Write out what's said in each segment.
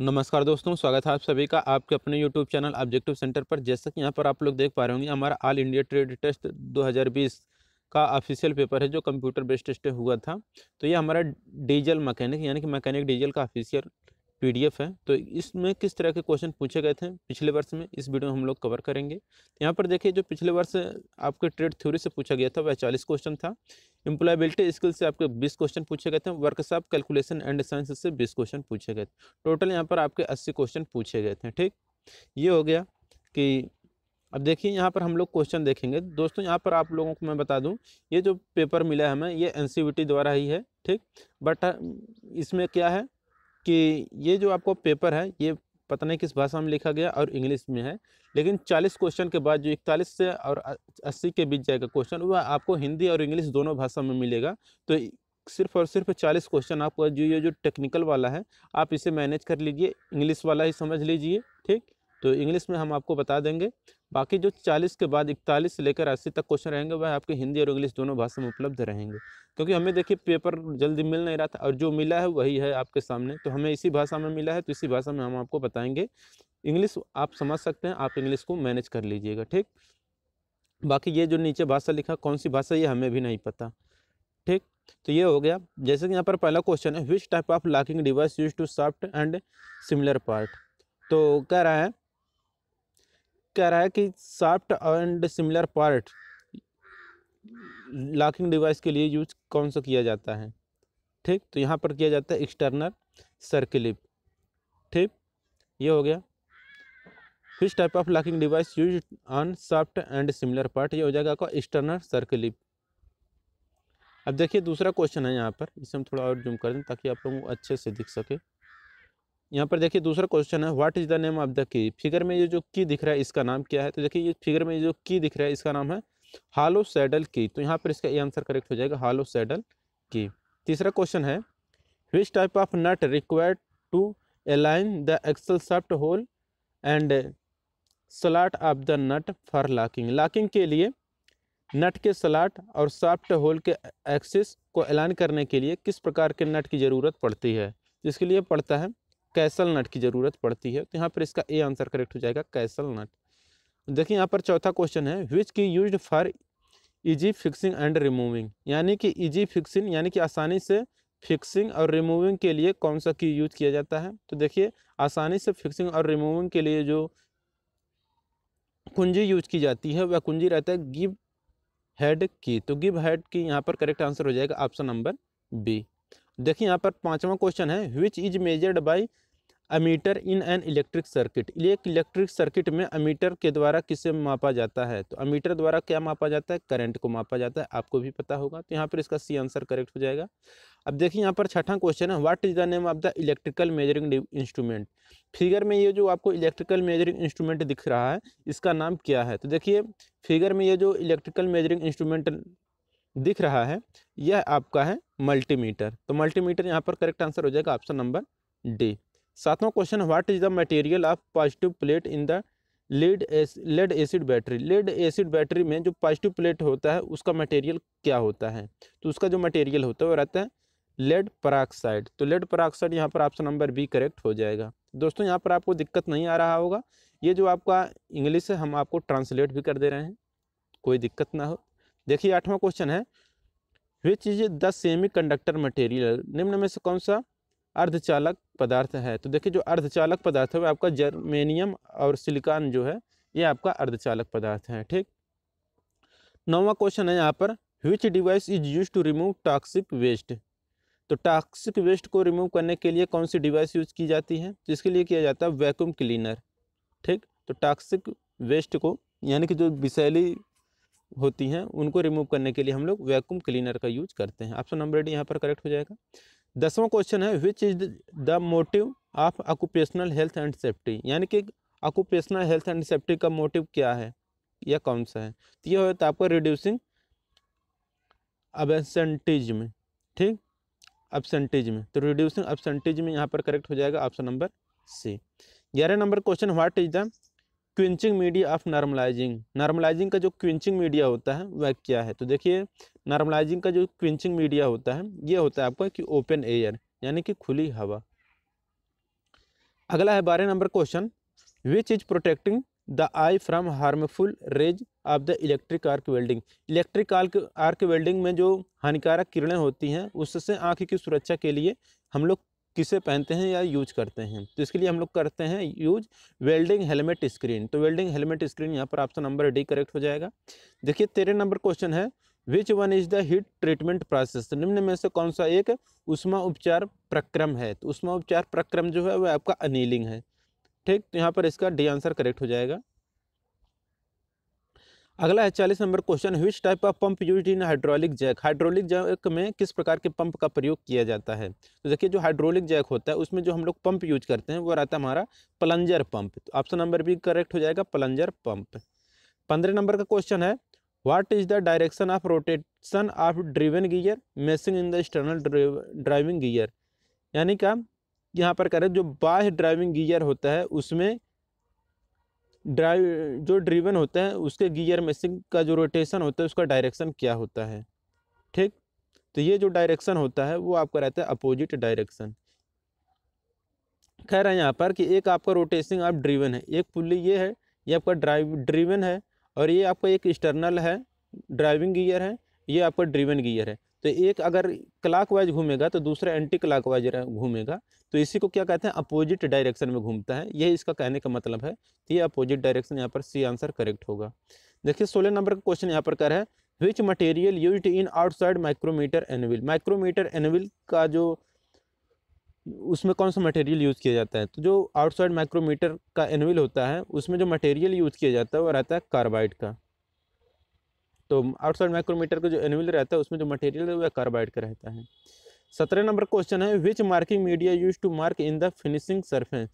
नमस्कार दोस्तों स्वागत है आप सभी का आपके अपने यूट्यूब चैनल ऑब्जेक्टिव सेंटर पर जैसा कि यहाँ पर आप लोग देख पा रहे होंगे हमारा ऑल इंडिया ट्रेड टेस्ट 2020 का ऑफिशियल पेपर है जो कंप्यूटर बेस्ड टेस्ट हुआ था तो ये हमारा डीजल मैकेनिक यानी कि मैकेनिक डीजल का ऑफिशियल पीडीएफ है तो इसमें किस तरह के क्वेश्चन पूछे गए थे पिछले वर्ष में इस वीडियो में हम लोग कवर करेंगे यहाँ पर देखिए जो पिछले वर्ष आपके ट्रेड थ्योरी से पूछा गया था वह चालीस क्वेश्चन था एम्प्लॉयबिलिटी स्किल से आपके बीस क्वेश्चन पूछे गए थे वर्कशॉप कैलकुलेशन एंड साइंस से बीस क्वेश्चन पूछे गए थे टोटल यहाँ पर आपके अस्सी क्वेश्चन पूछे गए थे ठीक ये हो गया कि अब देखिए यहाँ पर हम लोग क्वेश्चन देखेंगे दोस्तों यहाँ पर आप लोगों को मैं बता दूँ ये जो पेपर मिला है हमें ये एन द्वारा ही है ठीक बट इसमें क्या है कि ये जो आपको पेपर है ये पता नहीं किस भाषा में लिखा गया और इंग्लिश में है लेकिन 40 क्वेश्चन के बाद जो इकतालीस से और 80 के बीच जाएगा क्वेश्चन वह आपको हिंदी और इंग्लिश दोनों भाषा में मिलेगा तो सिर्फ और सिर्फ चालीस क्वेश्चन आपका जो ये जो टेक्निकल वाला है आप इसे मैनेज कर लीजिए इंग्लिश वाला ही समझ लीजिए ठीक तो इंग्लिश में हम आपको बता देंगे बाकी जो चालीस के बाद इकतालीस से लेकर अस्सी तक क्वेश्चन रहेंगे वह आपके हिंदी और इंग्लिश दोनों भाषा में उपलब्ध रहेंगे क्योंकि हमें देखिए पेपर जल्दी मिल नहीं रहा था और जो मिला है वही है आपके सामने तो हमें इसी भाषा में मिला है तो इसी भाषा में हम आपको बताएंगे इंग्लिश आप समझ सकते हैं आप इंग्लिश को मैनेज कर लीजिएगा ठीक बाकी ये जो नीचे भाषा लिखा कौन सी भाषा ये हमें भी नहीं पता ठीक तो ये हो गया जैसे कि यहाँ पर पहला क्वेश्चन है which type of locking device use to shaft and similar part तो कह रहा है कह रहा है कि shaft and similar part locking device के लिए यूज कौन सा किया जाता है ठीक तो यहाँ पर किया जाता है एक्सटर्नल सर्किलिप ठीक ये हो गया which type of locking device use on shaft and similar part ये हो जाएगा आपका एक्सटर्नल सर्किलिप अब देखिए दूसरा क्वेश्चन है यहाँ पर इसे हम थोड़ा और जूम कर दें ताकि आप लोगों को अच्छे से दिख सके यहाँ पर देखिए दूसरा क्वेश्चन है what is the name of the key figure में ये जो की दिख रहा है इसका नाम क्या है तो देखिए ये फिगर में ये जो की दिख रहा है इसका नाम है हालो सैडल की तो यहाँ पर इसका ये आंसर करेक्ट हो जाएगा हालो सैडल की तीसरा क्वेश्चन है which type of nut required to align the axle shaft hole and slot of the nut for locking locking के लिए नट के स्लाट और सॉफ्ट होल के एक्सिस को अलाइन करने के लिए किस प्रकार के नट की ज़रूरत पड़ती है जिसके लिए पड़ता है कैसल नट की ज़रूरत पड़ती है तो यहाँ पर इसका ए आंसर करेक्ट हो जाएगा कैसल नट देखिए यहाँ पर चौथा क्वेश्चन है which key use for easy fixing and removing यानी कि ईजी फिक्सिंग यानी कि आसानी से फिक्सिंग और रिमूविंग के लिए कौन सा की यूज किया जाता है तो देखिए आसानी से फिक्सिंग और रिमूविंग के लिए जो कुंजी यूज की जाती है वह कुंजी रहता है गिव हेड की तो गिव हेड की यहाँ पर करेक्ट आंसर हो जाएगा ऑप्शन नंबर बी देखिए यहाँ पर पांचवा क्वेश्चन है which is measured by ammeter in an electric circuit एक इलेक्ट्रिक सर्किट में अमीटर के द्वारा किसे मापा जाता है तो अमीटर द्वारा क्या मापा जाता है करंट को मापा जाता है आपको भी पता होगा तो यहाँ पर इसका सी आंसर करेक्ट हो जाएगा अब देखिए यहाँ पर छठा क्वेश्चन है what is the name of the electrical measuring instrument figure में ये जो आपको इलेक्ट्रिकल मेजरिंग इंस्ट्रूमेंट दिख रहा है इसका नाम क्या है तो देखिए फिगर में ये जो इलेक्ट्रिकल मेजरिंग इंस्ट्रूमेंट दिख रहा है यह आपका है मल्टीमीटर तो मल्टीमीटर यहाँ पर करेक्ट आंसर हो जाएगा ऑप्शन नंबर डी सातवां question what is the material of positive plate in the lead lead acid battery lead acid battery में जो पॉजिटिव प्लेट होता है उसका मटेरियल क्या होता है तो उसका जो मटेरियल होता है वो रहता है लेड पराक्साइड तो लेड पराक्साइड यहाँ पर ऑप्शन नंबर बी करेक्ट हो जाएगा दोस्तों यहाँ पर आपको दिक्कत नहीं आ रहा होगा ये जो आपका इंग्लिश है हम आपको ट्रांसलेट भी कर दे रहे हैं कोई दिक्कत ना हो देखिए आठवां क्वेश्चन है which is the semiconductor material निम्न में से कौन सा अर्धचालक पदार्थ है तो देखिए जो अर्धचालक पदार्थ है वो आपका जर्मेनियम और सिलिकॉन जो है ये आपका अर्धचालक पदार्थ है ठीक नौवा क्वेश्चन है यहाँ पर which device is use to remove toxic waste तो टॉक्सिक वेस्ट को रिमूव करने के लिए कौन सी डिवाइस यूज की जाती है तो इसके लिए किया जाता है वैक्यूम क्लीनर ठीक तो टॉक्सिक वेस्ट को यानी कि जो विषैली होती हैं उनको रिमूव करने के लिए हम लोग वैक्यूम क्लीनर का यूज करते हैं ऑप्शन नंबर डी यहाँ पर करेक्ट हो जाएगा दसवां क्वेश्चन है which is the motive of occupational health and safety यानी कि ऑक्यूपेशनल हेल्थ एंड सेफ्टी का मोटिव क्या है या कौन सा है तो यह होता है आपका रिड्यूसिंग अबसेंटेज में ठीक अबसेंटेज में तो रिड्यूसिंग अबसेंटेज में यहाँ पर करेक्ट हो जाएगा ऑप्शन नंबर सी ग्यारह नंबर question what is the quenching media of normalising normalising का जो क्विंचिंग मीडिया होता है वह क्या है तो देखिए नॉर्मलाइजिंग का जो क्विंचिंग मीडिया होता है ये होता है आपका कि ओपन एयर यानी कि खुली हवा अगला है बारह number question which is protecting the eye from harmful rays of the electric arc welding electric arc arc welding में जो हानिकारक किरणें होती हैं उससे आँख की सुरक्षा के लिए हम लोग किसे पहनते हैं या यूज करते हैं तो इसके लिए हम लोग करते हैं यूज वेल्डिंग हेलमेट स्क्रीन तो वेल्डिंग हेलमेट स्क्रीन यहाँ पर ऑप्शन नंबर डी करेक्ट हो जाएगा देखिए तेरह नंबर क्वेश्चन है which one is the heat treatment process निम्न में से कौन सा एक उष्मा उपचार प्रक्रम है तो उष्मा उपचार प्रक्रम जो है वह आपका अनिलिंग है ठीक तो यहाँ पर इसका डी आंसर करेक्ट हो जाएगा अगला है चालीस number question which type of pump use in hydraulic jack hydraulic jack में किस प्रकार के पंप का प्रयोग किया जाता है तो देखिए जो हाइड्रोलिक जैक होता है उसमें जो हम लोग पंप यूज करते हैं वो रहता है हमारा प्लंजर पंप तो ऑप्शन नंबर भी करेक्ट हो जाएगा प्लंजर पंप पंद्रह नंबर का क्वेश्चन है what is the direction of rotation of driven gear meshing in the external driving gear यानी का यहाँ पर करें जो बाह्य ड्राइविंग गियर होता है उसमें ड्राइव जो ड्रीवन होता है उसके गियर मेसिंग का जो रोटेशन होता है उसका डायरेक्शन क्या होता है ठीक तो ये जो डायरेक्शन होता है वो आपका रहता है अपोजिट डायरेक्शन कह रहे हैं यहाँ पर कि एक आपका रोटेशन आप ड्रीवन है एक पुली ये है ये आपका ड्राइव ड्रीवन है और ये आपका एक एक्सटर्नल है ड्राइविंग गियर है ये आपका ड्रीवन गियर है तो एक अगर क्लाकवाइज घूमेगा तो दूसरा एंटी क्लाकवाइज घूमेगा तो इसी को क्या कहते हैं अपोजिट डायरेक्शन में घूमता है यही इसका कहने का मतलब है कि ये अपोजिट डायरेक्शन यहाँ पर सी आंसर करेक्ट होगा देखिए सोलह नंबर का क्वेश्चन यहाँ पर कर है which material use in outside micrometer anvil micrometer anvil का जो उसमें कौन सा मटेरियल यूज़ किया जाता है तो जो आउटसाइड माइक्रोमीटर का एनविल होता है उसमें जो मटेरियल यूज़ किया जाता है वो रहता है कार्बाइड का तो आउटसाइड माइक्रोमीटर का जो एनुअल रहता है उसमें जो मटेरियल है वह कार्बाइड का रहता है सत्रह नंबर क्वेश्चन है which marking media use to mark in the finishing surface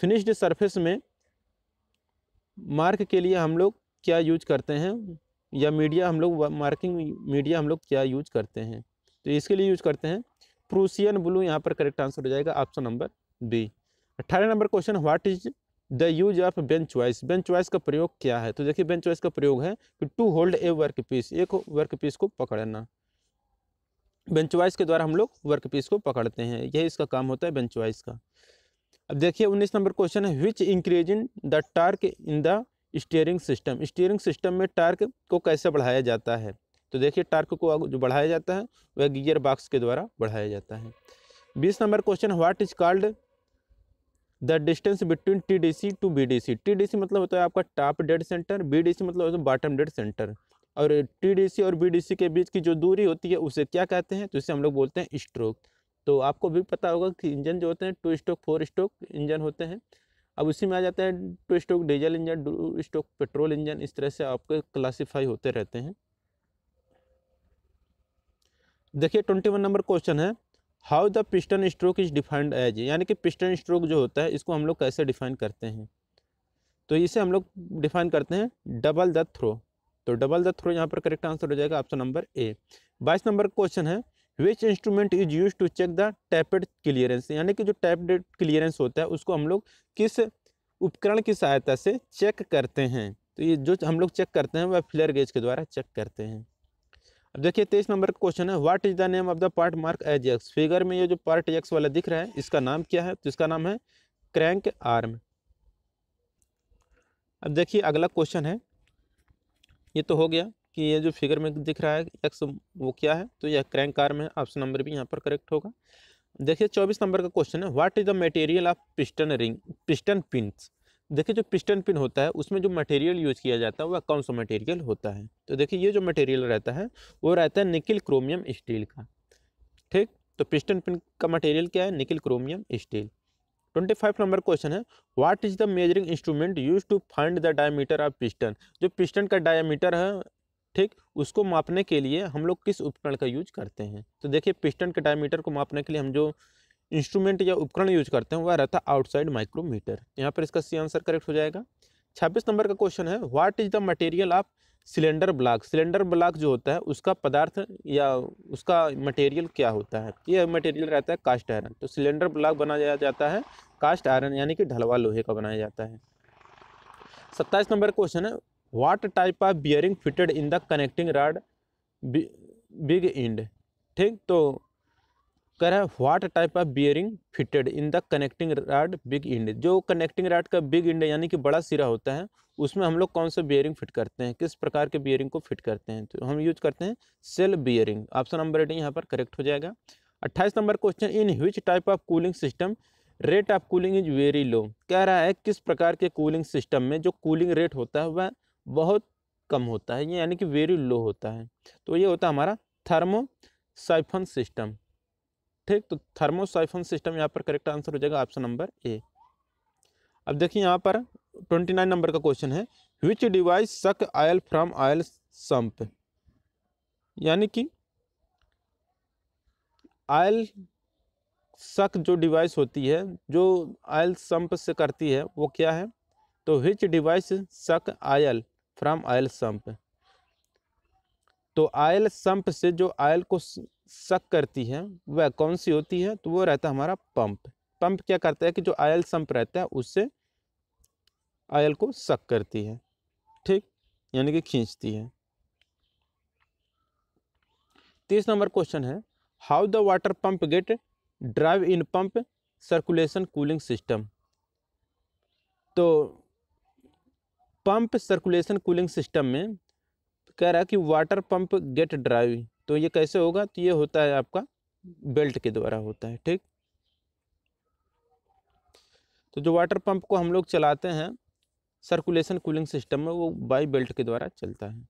finished surface में मार्क के लिए हम लोग क्या यूज करते हैं या मीडिया हम लोग मार्किंग मीडिया हम लोग क्या यूज करते हैं तो इसके लिए यूज करते हैं प्रूसियन ब्लू यहाँ पर करेक्ट आंसर हो जाएगा ऑप्शन नंबर बी अट्ठारह number question what is the use of bench choice bench choice का प्रयोग क्या है तो देखिए बेंच चॉइस का प्रयोग है कि to hold a work piece एक वर्क पीस को पकड़ना बेंच चॉइस के द्वारा हम लोग वर्क पीस को पकड़ते हैं यही इसका काम होता है बेंच चॉइस का अब देखिए उन्नीस नंबर क्वेश्चन है which increase in the torque in the steering system steering system में टार्क को कैसे बढ़ाया जाता है तो देखिए टार्क को जो बढ़ाया जाता है वह गियर बॉक्स के द्वारा बढ़ाया जाता है बीस number question what is called the distance between T D C to B D C T D C मतलब होता है आपका top dead centre B D C मतलब होता है बॉटम डेड सेंटर और टी डी सी और बी डी सी के बीच की जो दूरी होती है उसे क्या कहते हैं तो इसे हम लोग बोलते हैं स्ट्रोक तो आपको भी पता होगा कि इंजन जो होते हैं two stroke four stroke engine होते हैं अब उसी में आ जाते हैं two stroke diesel engine two stroke petrol engine इस तरह से आपके क्लासीफाई होते रहते हैं देखिए ट्वेंटी वन नंबर क्वेश्चन है how the piston stroke is defined as यानी कि पिस्टन स्ट्रोक जो होता है इसको हम लोग कैसे डिफाइन करते हैं तो इसे हम लोग डिफाइन करते हैं डबल द थ्रो तो डबल द थ्रो यहाँ पर करेक्ट आंसर हो जाएगा ऑप्शन नंबर ए बाईस नंबर क्वेश्चन है which instrument is use to check the tappet clearance यानी कि जो टैपड क्लियरेंस होता है उसको हम लोग किस उपकरण की सहायता से चेक करते हैं तो ये जो हम लोग चेक करते हैं वह फ्लेयर गेज के द्वारा चेक करते हैं अब देखिए तेईस नंबर का क्वेश्चन है what is the name of the part mark as X figure में ये जो पार्ट एक्स वाला दिख रहा है इसका नाम क्या है तो इसका नाम है क्रैंक आर्म अब देखिए अगला क्वेश्चन है ये तो हो गया कि ये जो फिगर में दिख रहा है एक्स वो क्या है तो यह क्रैंक आर्म है ऑप्शन नंबर भी यहाँ पर करेक्ट होगा देखिए चौबीस नंबर का क्वेश्चन है what is the material of piston ring piston pins देखिए जो पिस्टन पिन होता है उसमें जो मटेरियल यूज़ किया जाता है वह कौन सा मटेरियल होता है तो देखिए ये जो मटेरियल रहता है वो रहता है निकिल क्रोमियम स्टील का ठीक तो पिस्टन पिन का मटेरियल क्या है nickel chromium steel twenty five number question है what is the measuring instrument use to find the diameter of piston जो पिस्टन का डायमीटर है ठीक उसको मापने के लिए हम लोग किस उपकरण का यूज करते हैं तो देखिए पिस्टन के डायमीटर को मापने के लिए हम जो इंस्ट्रूमेंट या उपकरण यूज करते हैं वह रहता है आउटसाइड माइक्रोमीटर यहाँ पर इसका सी आंसर करेक्ट हो जाएगा छब्बीस नंबर का क्वेश्चन है what is the material of cylinder block cylinder block जो होता है उसका पदार्थ या उसका मटेरियल क्या होता है यह मटेरियल रहता है कास्ट आयरन तो सिलेंडर ब्लॉक बनाया जाता है कास्ट आयरन यानी कि ढलवा लोहे का बनाया जाता है सत्ताईस नंबर क्वेश्चन है what type of bearing fitted in the connecting rod big end ठीक तो कह रहा है what type of bearing fitted in the connecting rod big end जो कनेक्टिंग राड का बिग इंड यानी कि बड़ा सिरा होता है उसमें हम लोग कौन सा बियरिंग फिट करते हैं किस प्रकार के बियरिंग को फिट करते हैं तो हम यूज करते हैं shell bearing option number eight यहाँ पर करेक्ट हो जाएगा अट्ठाईस number question in which type of cooling system rate of cooling is very low कह रहा है किस प्रकार के कूलिंग सिस्टम में जो कूलिंग रेट होता है वह बहुत कम होता है ये यानी कि वेरी लो होता है तो ये होता है हमारा थर्मो साइफन सिस्टम ठीक तो थर्मोसाइफन सिस्टम यहाँ पर करेक्ट आंसर हो जाएगा ऑप्शन नंबर ए अब देखिए यहाँ पर ट्वेंटी नाइन नंबर का क्वेश्चन है which device suck oil from oil sump यानी कि आयल सक जो डिवाइस होती है जो आयल सम्प से करती है वो क्या है तो which device suck oil from oil sump तो आयल संप से जो आयल को शक करती है वह कौन सी होती है तो वो रहता है हमारा पंप पंप क्या करता है कि जो आयल संप रहता है उससे आयल को शक करती है ठीक यानी कि खींचती है तीस नंबर क्वेश्चन है how the water pump get drive in pump circulation cooling system तो पंप सर्कुलेशन कूलिंग सिस्टम में कह रहा है कि वाटर पंप गेट ड्राइव तो ये कैसे होगा तो ये होता है आपका बेल्ट के द्वारा होता है ठीक तो जो वाटर पंप को हम लोग चलाते हैं सर्कुलेशन कूलिंग सिस्टम में वो बाई बेल्ट के द्वारा चलता है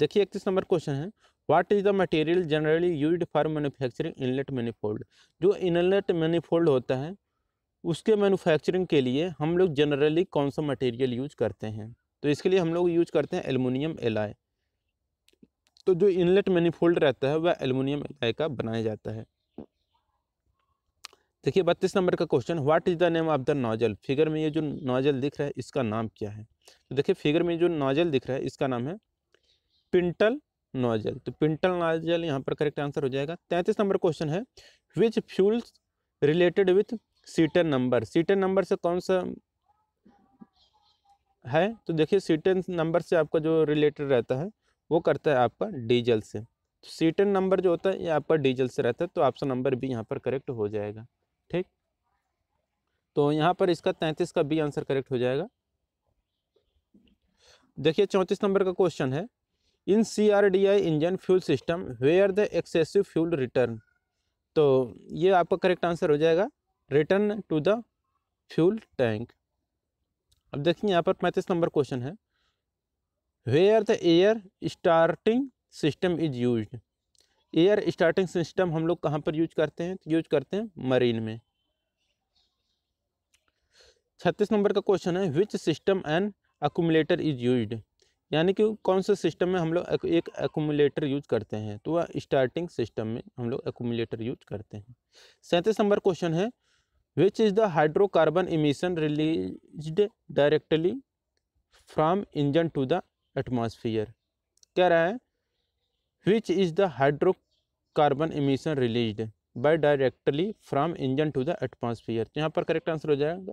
देखिए इकतीस नंबर क्वेश्चन है what is the material generally use for manufacturing inlet manifold जो इनलेट मैनिफोल्ड होता है उसके मैन्युफैक्चरिंग के लिए हम लोग जनरली कौन सा मटेरियल यूज करते हैं तो इसके लिए हम लोग यूज करते हैं एलमिनियम एलाय तो जो इनलेट मैनिफोल्ड रहता है वह एल्यूमिनियम एलाय का बनाया जाता है देखिए बत्तीस नंबर का question what is the name of the nozzle figure में ये जो नोजल दिख रहा है इसका नाम क्या है तो देखिए फिगर में जो नोजल दिख रहा है इसका नाम है पिंटल नोजल तो पिंटल नोजल यहाँ पर करेक्ट आंसर हो जाएगा तैंतीस नंबर क्वेश्चन है which fuels related with cetane number cetane number से कौन सा है तो देखिए सीटन नंबर से आपका जो रिलेटेड रहता है वो करता है आपका डीजल से तो सीटन नंबर जो होता है ये आपका डीजल से रहता है तो आपका नंबर बी यहाँ पर करेक्ट हो जाएगा ठीक तो यहाँ पर इसका तैंतीस का बी आंसर करेक्ट हो जाएगा देखिए चौंतीस नंबर का क्वेश्चन है in C R D I engine fuel system where the excessive fuel return तो ये आपका करेक्ट आंसर हो जाएगा return to the fuel tank अब देखिए यहाँ पर पैंतीस नंबर क्वेश्चन है where the air starting system is use air starting system हम लोग कहाँ पर यूज करते हैं यूज करते हैं मरीन में छत्तीस नंबर का क्वेश्चन है which system and accumulator is use यानी कि कौन से सिस्टम में हम लोग एक एकोमुलेटर यूज करते हैं तो वह स्टार्टिंग सिस्टम में हम लोग एकोमुलेटर यूज करते हैं सैंतीस नंबर क्वेश्चन है which is the hydrocarbon emission release directly from engine to the atmosphere कह रहा है which is the hydrocarbon emission release by directly from engine to the atmosphere तो यहाँ पर करेक्ट आंसर हो जाएगा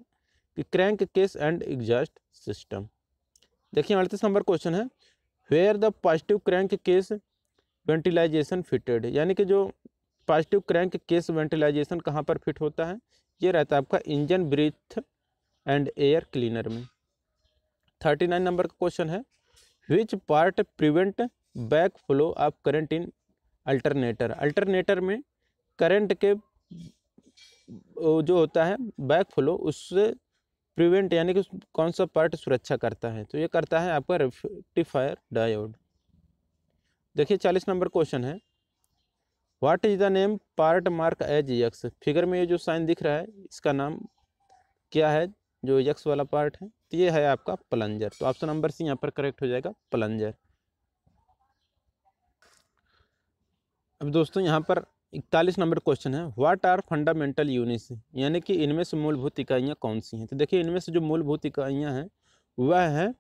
कि crankcase and exhaust system देखिए अड़तीस नंबर क्वेश्चन है where the positive crankcase ventilation fitted यानी कि जो पॉजिटिव क्रैंक केस वेंटिलाइजेशन कहाँ पर फिट होता है ये रहता है आपका engine breath and air cleaner में थर्टी नाइन नंबर का क्वेश्चन है which part prevent back flow of current in alternator alternator में करंट के जो होता है बैक फ्लो उससे प्रिवेंट यानी कि कौन सा पार्ट सुरक्षा करता है तो ये करता है आपका रेक्टिफायर डायोड देखिए चालीस नंबर क्वेश्चन है what is the name part mark as X figure में ये जो साइन दिख रहा है इसका नाम क्या है जो यक्स वाला पार्ट है तो ये है आपका प्लंजर तो ऑप्शन नंबर सी यहाँ पर करेक्ट हो जाएगा प्लंजर अब दोस्तों यहाँ पर इकतालीस नंबर क्वेश्चन है व्हाट आर फंडामेंटल यूनिट्स यानी कि इनमें से मूलभूत इकाइयाँ कौन सी हैं तो देखिए इनमें से जो मूलभूत इकाइयाँ हैं वह है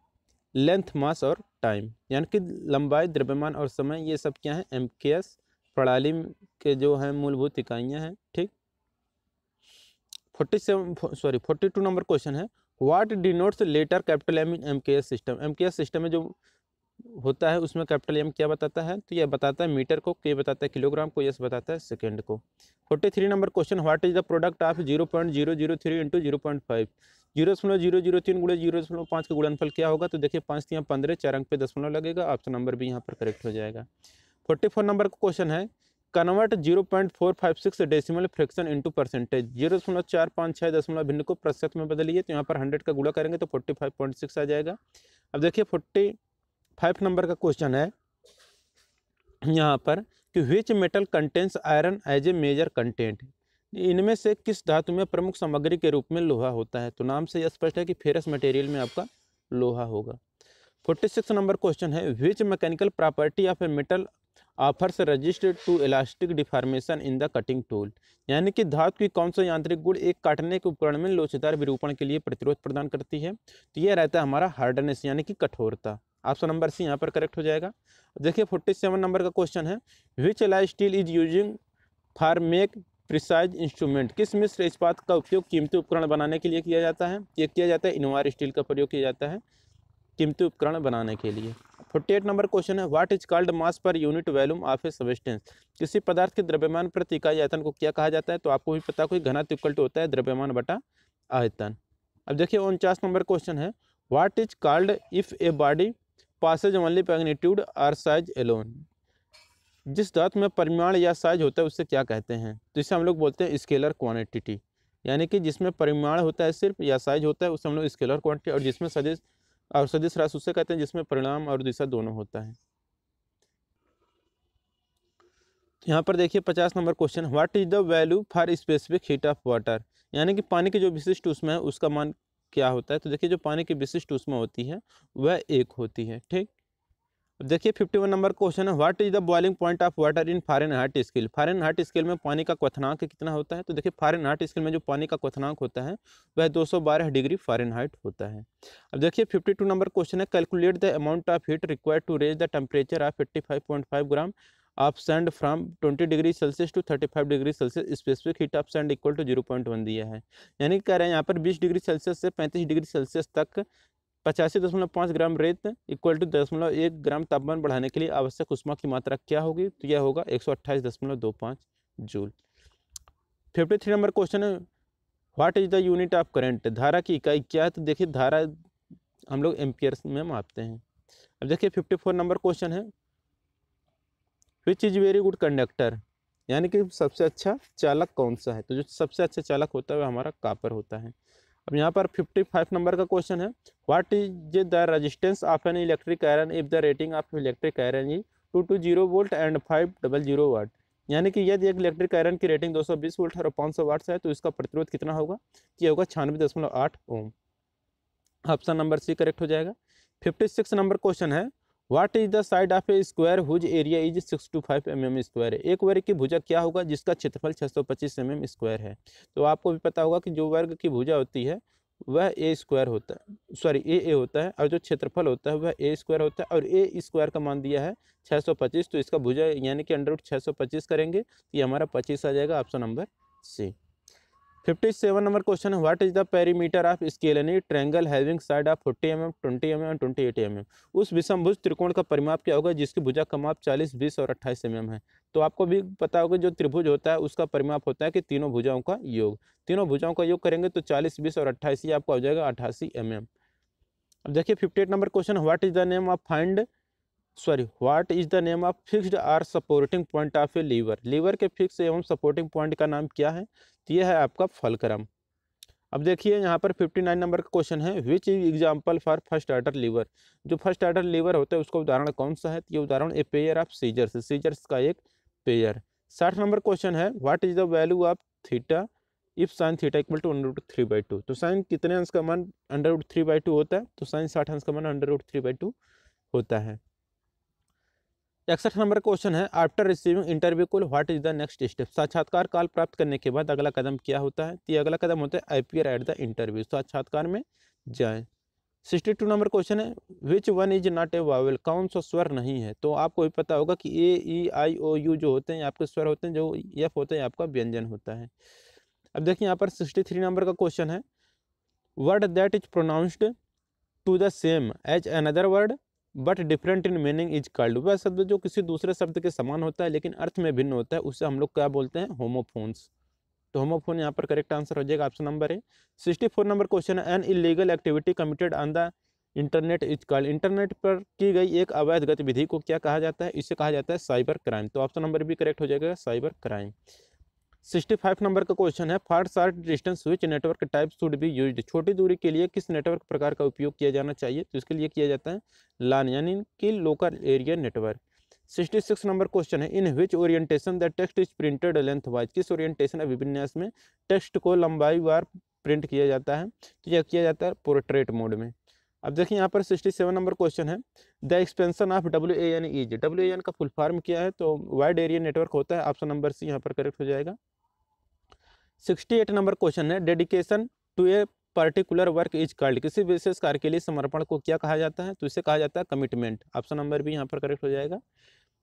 लेंथ मास और टाइम यानी कि लंबाई द्रव्यमान और समय ये सब क्या है एम प्रणाली के जो है मूलभूत इकाइयाँ हैं ठीक forty seven sorry forty two number question है what denotes letter capital M in M K S system M K S system में जो होता है उसमें कैपिटल एम क्या बताता है तो यह बताता है मीटर को के बताता है किलोग्राम को यस बताता है सेकेंड को forty three number question what is the product of zero point zero zero three into zero point five zero दशमलव जीरो जीरो तीन गुड़े जीरो दशमलव पाँच का गुणनफल क्या होगा तो देखिए पाँच तीन पंद्रह चार अंक पे दशमलव लगेगा आपका नंबर भी यहाँ पर करेक्ट हो जाएगा फोर्टी फोर नंबर का क्वेश्चन है convert zero point four five six decimal fraction into percentage zero दशमलव चार पाँच छः दशमलव भिन्न को प्रतिशत में बदलिए तो यहाँ पर हंड्रेड का गुणा करेंगे तो फोर्टी फाइव पॉइंट सिक्स आ जाएगा अब देखिए फोर्टी फाइव नंबर का क्वेश्चन है यहाँ पर कि which metal contents iron as a major content इनमें से किस धातु में प्रमुख सामग्री के रूप में लोहा होता है तो नाम से यह स्पष्ट है कि फेरस मटेरियल में आपका लोहा होगा फोर्टी सिक्स नंबर क्वेश्चन है which mechanical property of a metal offers registered to elastic deformation in the cutting tool यानी कि धातु की कौन सा यांत्रिक गुण एक काटने के उपकरण में लोचदार विरूपण के लिए प्रतिरोध प्रदान करती है तो यह रहता है हमारा हार्डनेस यानी कि कठोरता ऑप्शन नंबर सी यहाँ पर करेक्ट हो जाएगा देखिए फोर्टी सेवन नंबर का क्वेश्चन है which alloy steel is using for make precise instrument किस मिश्र इस्पात का उपयोग कीमती उपकरण बनाने के लिए किया जाता है यह किया जाता है इनोवार स्टील का प्रयोग किया जाता है कीमती उपकरण बनाने के लिए फोर्टी एट नंबर क्वेश्चन है what is called mass per unit volume of a substance किसी पदार्थ के द्रव्यमान प्रति इकाई आयतन को क्या कहा जाता है तो आपको भी पता कोई घना इक्वल टू होता है द्रव्यमान बटा आयतन अब देखिए उनचास नंबर क्वेश्चन है what is called if a body possesses only magnitude or size alone जिस धातु में परिमाण या साइज होता है उससे क्या कहते हैं तो इसे हम लोग बोलते हैं स्केलर क्वान्टिटी यानी कि जिसमें परिमाण होता है सिर्फ या साइज होता है उससे हम लोग स्केलर क्वान्टिटी और जिसमें सदिश सदिश राशि उसे कहते हैं जिसमें परिणाम और दिशा दोनों होता है तो यहाँ पर देखिए पचास number question what is the value for specific heat of water यानी कि पानी की जो विशिष्ट उसमें है उसका मान क्या होता है तो देखिए जो पानी की विशिष्ट उष्मा होती है वह एक होती है ठीक देखिए फिफ्टी वन नंबर क्वेश्चन है what is the boiling point of water in Fahrenheit scale Fahrenheit scale में पानी का क्वथनांक कितना होता है तो देखिए फॉरन हार्ट स्केल में जो पानी का क्वथनांक होता है वह 212 डिग्री फॉरन हार्ट होता है अब देखिए फिफ्टी टू नंबर क्वेश्चन है calculate the amount of heat require to raise the temperature of fifty gram of sand from twenty degree Celsius to five degree Celsius specific heat of sand equal to one दिया है यानी कह रहे हैं यहाँ पर बीस डिग्री सेल्सियस से पैंतीस डिग्री सेल्सियस तक पचासी दशमलव पाँच ग्राम रेत इक्वल टू दशमलव एक ग्राम तापमान बढ़ाने के लिए आवश्यक उष्मा की मात्रा क्या होगी तो यह होगा एक सौ अट्ठाईस दशमलव दो पाँच joule fifty three number question है what is the unit of current धारा की इकाई क्या है तो देखिए धारा हम लोग एम्पियर में मापते हैं अब देखिए फिफ्टी फोर नंबर क्वेश्चन है which is very good conductor यानी कि सबसे अच्छा चालक कौन सा है तो जो सबसे अच्छा चालक होता है वह हमारा कापर होता है अब यहाँ पर फिफ्टी फाइव नंबर का क्वेश्चन है What is the resistance of an electric iron if the rating of electric iron is zero volt and zero watt यानी कि यदि एक इलेक्ट्रिक आयरन की रेटिंग 220 वोल्ट और 500 वाट से है तो इसका प्रतिरोध कितना होगा ये होगा छियानवे दशमलव आठ ohm option number C correct हो जाएगा 56 नंबर क्वेश्चन है what is the side of a square whose area is six two five m m square है एक वर्ग की भुजा क्या होगा जिसका क्षेत्रफल छः सौ पच्चीस एम एम स्क्वायर है तो आपको भी पता होगा कि जो वर्ग की भुजा होती है वह ए स्क्वायर होता है सॉरी ए ए होता है और जो क्षेत्रफल होता है वह ए स्क्वायर होता है और ए स्क्वायर का मान दिया है 625 तो इसका भुजा यानी कि अंडर रूट छः करेंगे तो ये हमारा 25 आ जाएगा option number C fifty seven number question है what is the perimeter of scale यानी triangle having side of forty m m twenty m m twenty eight m m उस विषमभुज त्रिकोण का परिमाप क्या होगा जिसकी भुजा का माप चालीस बीस और अट्ठाईस एम एम है तो आपको भी पता होगा जो त्रिभुज होता है उसका परिमाप होता है कि तीनों भुजाओं का योग तीनों भुजाओं का योग करेंगे तो चालीस बीस और अट्ठाईस ये आपका हो जाएगा अट्ठासी एम एम अब देखिए fifty eight number question what is the name of find sorry what is the name of fixed or supporting point of a lever lever के फिक्स एवं सपोर्टिंग पॉइंट का नाम क्या है तो यह है आपका फलक्रम अब देखिए यहाँ पर फिफ्टी नाइन नंबर का क्वेश्चन है which is example for first order lever जो फर्स्ट आर्डर लीवर होता है उसका उदाहरण कौन सा है तो ये उदाहरण a pair of scissors scissors का एक पेयर साठ नंबर क्वेश्चन है what is the value of theta if sine theta equal to under root three by two तो साइन कितने अंश का मान under root three by two होता है तो साइन साठ अंश का मान under root three by two होता है इकसठ नंबर क्वेश्चन है after receiving interview call what is the next step साक्षात्कार काल प्राप्त करने के बाद अगला कदम क्या होता है तो अगला कदम होता है अपियर एट द इंटरव्यू साक्षात्कार में जाए सिक्सटी टू नंबर क्वेश्चन है which one is not a vowel कौन सा स्वर नहीं है तो आपको भी पता होगा कि ए ई आई ओ यू जो होते हैं आपके स्वर होते हैं जो यफ होते हैं आपका व्यंजन होता है अब देखिए यहाँ पर सिक्सटी थ्री नंबर का क्वेश्चन है word that is pronounced to the same as another word but different in meaning is called वह शब्द जो किसी दूसरे शब्द के समान होता है लेकिन अर्थ में भिन्न होता है उसे हम लोग क्या बोलते हैं होमोफोन्स तो होमोफोन यहाँ पर करेक्ट आंसर हो जाएगा option number A sixty four number question है an illegal activity committed on the internet is called internet पर की गई एक अवैध गतिविधि को क्या कहा जाता है इसे कहा जाता है साइबर क्राइम तो ऑप्शन नंबर बी करेक्ट हो जाएगा cyber crime sixty five number का क्वेश्चन है for short distance switch network type should be used छोटी दूरी के लिए किस नेटवर्क प्रकार का उपयोग किया जाना चाहिए तो इसके लिए किया जाता है लान यानी कि local area network sixty six number question है in which orientation the text is printed length wise किस ओरिएंटेशन अभिविन्यास में टेक्स्ट को लंबाई बार प्रिंट किया जाता है तो यह किया जाता है पोर्ट्रेट मोड में अब देखिए यहाँ पर सिक्सटी सेवन नंबर क्वेश्चन है the expansion of W A N E G W A N का फुल फॉर्म क्या है तो वाइड एरिया नेटवर्क होता है ऑप्शन नंबर सी यहाँ पर करेक्ट हो जाएगा सिक्सटी एट नंबर क्वेश्चन है dedication to a particular work is called किसी विशेष कार्य के लिए समर्पण को क्या कहा जाता है तो इसे कहा जाता है कमिटमेंट ऑप्शन नंबर भी यहाँ पर करेक्ट हो जाएगा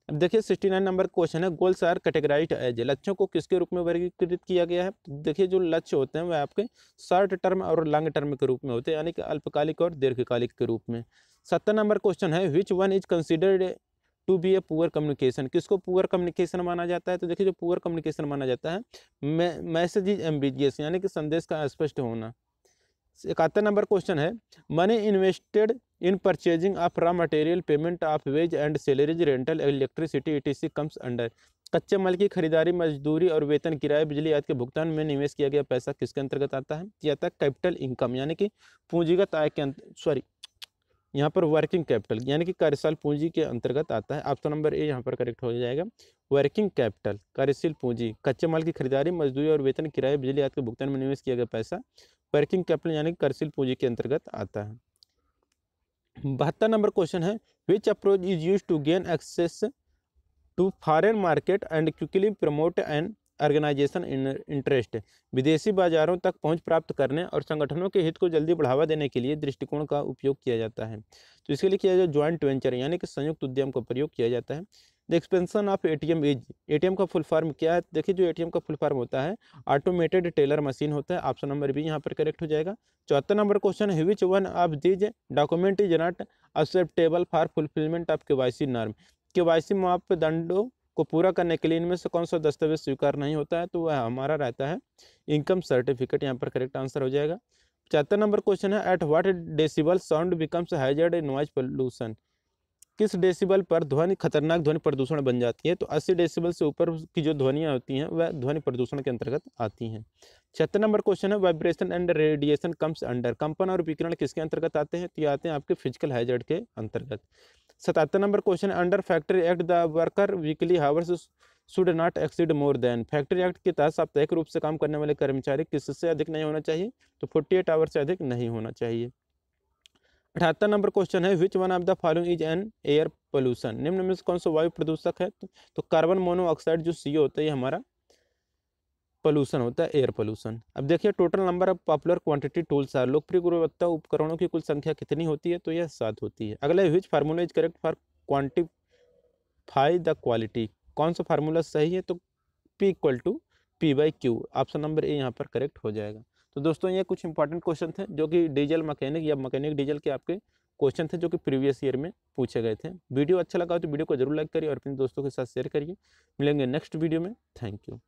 अब देखिए सिक्सटी नाइन नंबर क्वेश्चन है गोल्स आर कैटेगराइज एज लक्ष्यों को किसके रूप में वर्गीकृत किया गया है तो देखिए जो लक्ष्य होते हैं वह आपके शॉर्ट टर्म और लॉन्ग टर्म के रूप में होते हैं यानी कि अल्पकालिक और दीर्घकालिक के रूप में सत्तर नंबर क्वेश्चन है which one is considered to be a poor communication किसको पुअर कम्युनिकेशन माना जाता है तो देखिए जो पुअर कम्युनिकेशन माना जाता है मैसेज इज एम्बिजियस यानी कि संदेश का स्पष्ट होना इकहत्तर नंबर क्वेश्चन है money invested in purchasing of raw material payment of wage and salaries rental electricity etc comes under कच्चे माल की खरीदारी मजदूरी और वेतन किराए बिजली आदि के भुगतान में निवेश किया गया पैसा किसके अंतर्गत आता है यह आता है कैपिटल इनकम यानी कि पूंजीगत आय के सॉरी यहाँ पर वर्किंग कैपिटल यानी कि कार्यशील पूंजी के अंतर्गत आता है ऑप्शन नंबर ए यहाँ पर करेक्ट हो जाएगा वर्किंग कैपिटल कार्यशील पूंजी कच्चे माल की खरीदारी मजदूरी और वेतन किराए बिजली आदि के भुगतान में निवेश किया गया पैसा वर्किंग कैपिटल यानी कार्यशील पूंजी के अंतर्गत आता है बहत्तर नंबर क्वेश्चन है which approach is use to gain access to foreign market and quickly promote and organization interest विदेशी बाजारों तक पहुंच प्राप्त करने और संगठनों के हित को जल्दी बढ़ावा देने के लिए दृष्टिकोण का उपयोग किया जाता है तो इसके लिए किया जाए ज्वाइंट वेंचर यानी कि संयुक्त उद्यम का प्रयोग किया जाता है the expansion of A T M A का फुल फॉर्म क्या है देखिए जो ए का फुल फॉर्म होता है ऑटोमेटेड टेलर मशीन होता है ऑप्शन नंबर भी यहाँ पर करेक्ट हो जाएगा चौथा नंबर क्वेश्चन है which one of these document is not acceptable for fulfilment of K Y C norm K Y C मापदंडों को पूरा करने के लिए इनमें से कौन सा दस्तावेज स्वीकार नहीं होता है तो वह हमारा रहता है इनकम सर्टिफिकेट यहाँ पर करेक्ट आंसर हो जाएगा चौथा नंबर क्वेश्चन है at what decibel sound becomes hazard in noise pollution किस डेसिबल पर ध्वनि खतरनाक ध्वनि प्रदूषण बन जाती है तो अस्सी डेसिबल से ऊपर की जो ध्वनियाँ होती हैं वह ध्वनि प्रदूषण के अंतर्गत आती हैं छहत्तर नंबर क्वेश्चन है vibration and radiation comes under कंपन और विकिरण किसके अंतर्गत आते हैं तो ये आते हैं आपके फिजिकल हाइजर्ड के अंतर्गत सतहत्तर number question under factory act the worker weekly hours should not exceed more than factory act के तहत साप्ताहिक रूप से काम करने वाले कर्मचारी किससे अधिक नहीं होना चाहिए तो फोर्टी एट आवर्स से अधिक नहीं होना चाहिए अठहत्तर नंबर क्वेश्चन है which one of the following is an air pollution निम्न में कौन सा वायु प्रदूषक है तो कार्बन तो मोनोऑक्साइड जो सी होता है ये हमारा पोल्यूशन होता है एयर पोल्यूशन अब देखिए total number of popular quantity tools are लोकप्रिय गुणवत्ता उपकरणों की कुल संख्या कितनी होती है तो यह सात होती है अगला which formula is correct for quantify the quality कौन सा फार्मूला सही है तो P equal to P by Q option number A यहाँ पर करेक्ट हो जाएगा तो दोस्तों ये कुछ इंपॉर्टेंट क्वेश्चन थे जो कि डीजल मकैनिक या मकैनिक डीजल के आपके क्वेश्चन थे जो कि प्रीवियस ईयर में पूछे गए थे वीडियो अच्छा लगा तो वीडियो को जरूर लाइक करिए और अपने दोस्तों के साथ शेयर करिए मिलेंगे नेक्स्ट वीडियो में थैंक यू